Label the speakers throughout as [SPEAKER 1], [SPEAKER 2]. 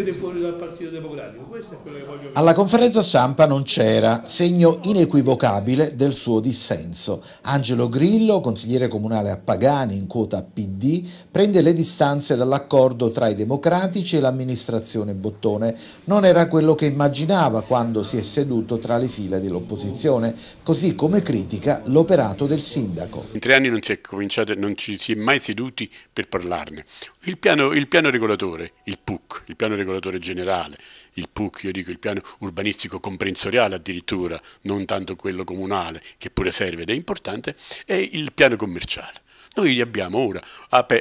[SPEAKER 1] mettere fuori dal Partito Democratico. Questo è quello che voglio Alla
[SPEAKER 2] conferenza stampa non c'era segno inequivocabile del suo dissenso. Angelo Grillo, consigliere comunale a Pagani in quota PD, prende le distanze dall'accordo tra i democratici e l'amministrazione Bottone. Non era quello che immaginava quando si è seduto tra le file dell'opposizione, così come critica l'operato del sindaco.
[SPEAKER 1] In tre anni non si è cominciato, non ci si è mai seduti per parlarne. Il piano, il piano regolatore, il PUC, il piano regolatore regolatore generale, il PUC, io dico il piano urbanistico comprensoriale addirittura, non tanto quello comunale, che pure serve ed è importante, e il piano commerciale. Noi abbiamo ora,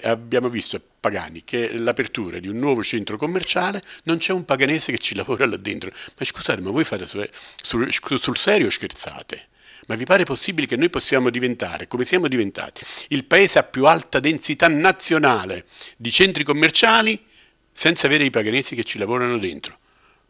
[SPEAKER 1] abbiamo visto a Pagani che l'apertura di un nuovo centro commerciale non c'è un paganese che ci lavora là dentro. Ma scusate, ma voi fate sul, sul serio scherzate? Ma vi pare possibile che noi possiamo diventare, come siamo diventati, il paese a più alta densità nazionale di centri commerciali senza avere i paganesi che ci lavorano dentro.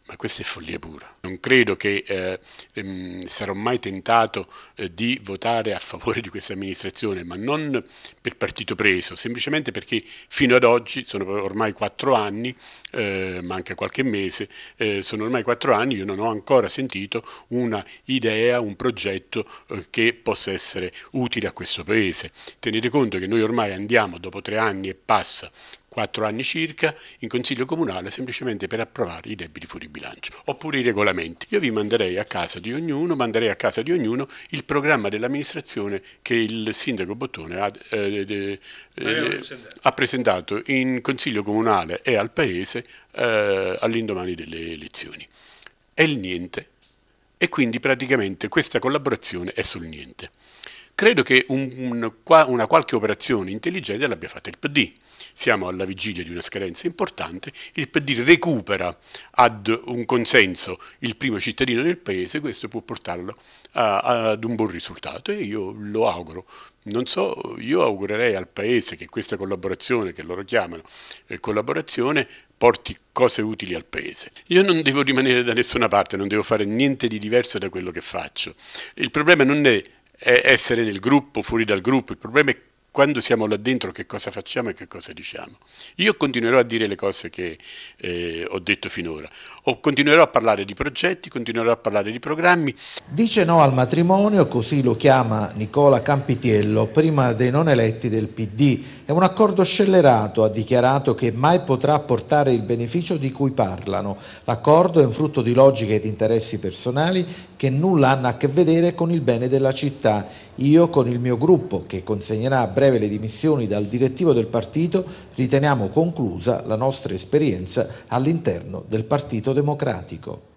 [SPEAKER 1] Ma questa è follia pura. Non credo che eh, ehm, sarò mai tentato eh, di votare a favore di questa amministrazione, ma non per partito preso, semplicemente perché fino ad oggi, sono ormai quattro anni, eh, manca qualche mese, eh, sono ormai quattro anni, io non ho ancora sentito una idea, un progetto eh, che possa essere utile a questo Paese. Tenete conto che noi ormai andiamo dopo tre anni e passa quattro anni circa, in consiglio comunale semplicemente per approvare i debiti fuori bilancio, oppure i regolamenti. Io vi manderei a casa di ognuno, manderei a casa di ognuno il programma dell'amministrazione che il sindaco Bottone ha, eh, eh, eh, ha presentato in consiglio comunale e al paese eh, all'indomani delle elezioni. È il niente. E quindi praticamente questa collaborazione è sul niente credo che un, un, una qualche operazione intelligente l'abbia fatta il PD. Siamo alla vigilia di una scadenza importante, il PD recupera ad un consenso il primo cittadino del Paese, questo può portarlo a, a, ad un buon risultato e io lo auguro. Non so, io augurerei al Paese che questa collaborazione, che loro chiamano eh, collaborazione, porti cose utili al paese. Io non devo rimanere da nessuna parte, non devo fare niente di diverso da quello che faccio. Il problema non è essere nel gruppo, fuori dal gruppo, il problema è quando siamo là dentro che cosa facciamo e che cosa diciamo. Io continuerò a dire le cose che eh, ho detto finora, o continuerò a parlare di progetti, continuerò a parlare di programmi.
[SPEAKER 2] Dice no al matrimonio, così lo chiama Nicola Campitiello, prima dei non eletti del PD. È un accordo scellerato, ha dichiarato che mai potrà portare il beneficio di cui parlano. L'accordo è un frutto di logiche e di interessi personali che nulla hanno a che vedere con il bene della città. Io con il mio gruppo, che consegnerà a breve breve le dimissioni dal direttivo del partito, riteniamo conclusa la nostra esperienza all'interno del Partito Democratico.